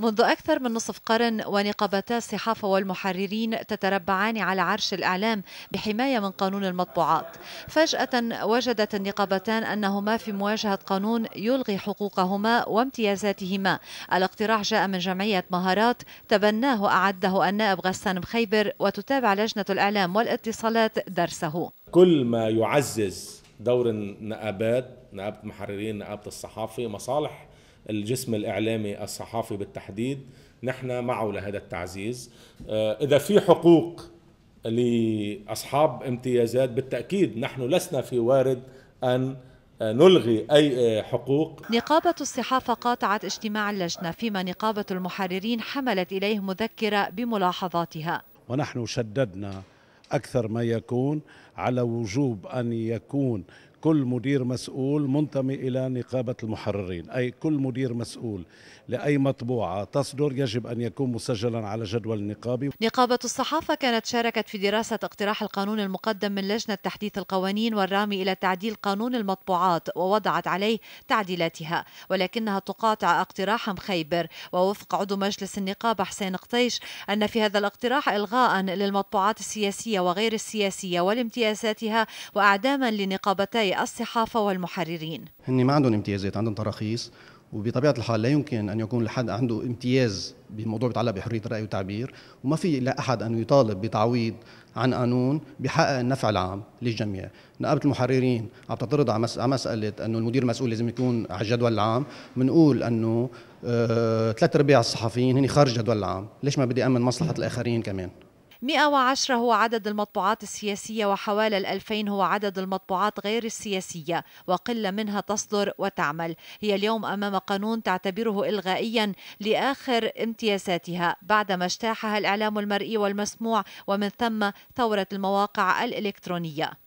منذ أكثر من نصف قرن ونقابتا الصحافة والمحررين تتربعان على عرش الإعلام بحماية من قانون المطبوعات فجأة وجدت النقابتان أنهما في مواجهة قانون يلغي حقوقهما وامتيازاتهما الاقتراح جاء من جمعية مهارات تبناه أعده النائب غسان مخيبر وتتابع لجنة الإعلام والاتصالات درسه كل ما يعزز دور النقابات نقابة المحررين نقابة الصحافة مصالح الجسم الإعلامي الصحافي بالتحديد نحن معه لهذا التعزيز آه، إذا في حقوق لأصحاب امتيازات بالتأكيد نحن لسنا في وارد أن آه، نلغي أي آه، حقوق نقابة الصحافة قاطعت اجتماع اللجنة فيما نقابة المحررين حملت إليه مذكرة بملاحظاتها ونحن شددنا أكثر ما يكون على وجوب أن يكون كل مدير مسؤول منتمي إلى نقابة المحررين أي كل مدير مسؤول لأي مطبوعة تصدر يجب أن يكون مسجلا على جدول النقابي نقابة الصحافة كانت شاركت في دراسة اقتراح القانون المقدم من لجنة تحديث القوانين والرامي إلى تعديل قانون المطبوعات ووضعت عليه تعديلاتها ولكنها تقاطع اقتراح خيبر ووفق عضو مجلس النقابة حسين قطيش أن في هذا الاقتراح إلغاء للمطبوعات السياسية وغير السياسية والامتيازاتها وأعداما لنقابتي الصحافة والمحررين هن ما عندهم امتيازات عندهم تراخيص وبطبيعه الحال لا يمكن ان يكون لحد عنده امتياز بموضوع بيتعلق بحريه الراي والتعبير وما في لا أحد ان يطالب بتعويض عن قانون بحقق النفع العام للجميع نقابه المحررين عم تطرد على مساله انه المدير المسؤول لازم يكون على الجدول العام بنقول انه آه، ثلاث ارباع الصحفيين هن خارج الجدول العام ليش ما بدي امن مصلحه الاخرين كمان 110 هو عدد المطبوعات السياسية وحوالي 2000 هو عدد المطبوعات غير السياسية وقلة منها تصدر وتعمل هي اليوم أمام قانون تعتبره إلغائيا لآخر امتيازاتها بعدما اجتاحها الإعلام المرئي والمسموع ومن ثم ثورة المواقع الإلكترونية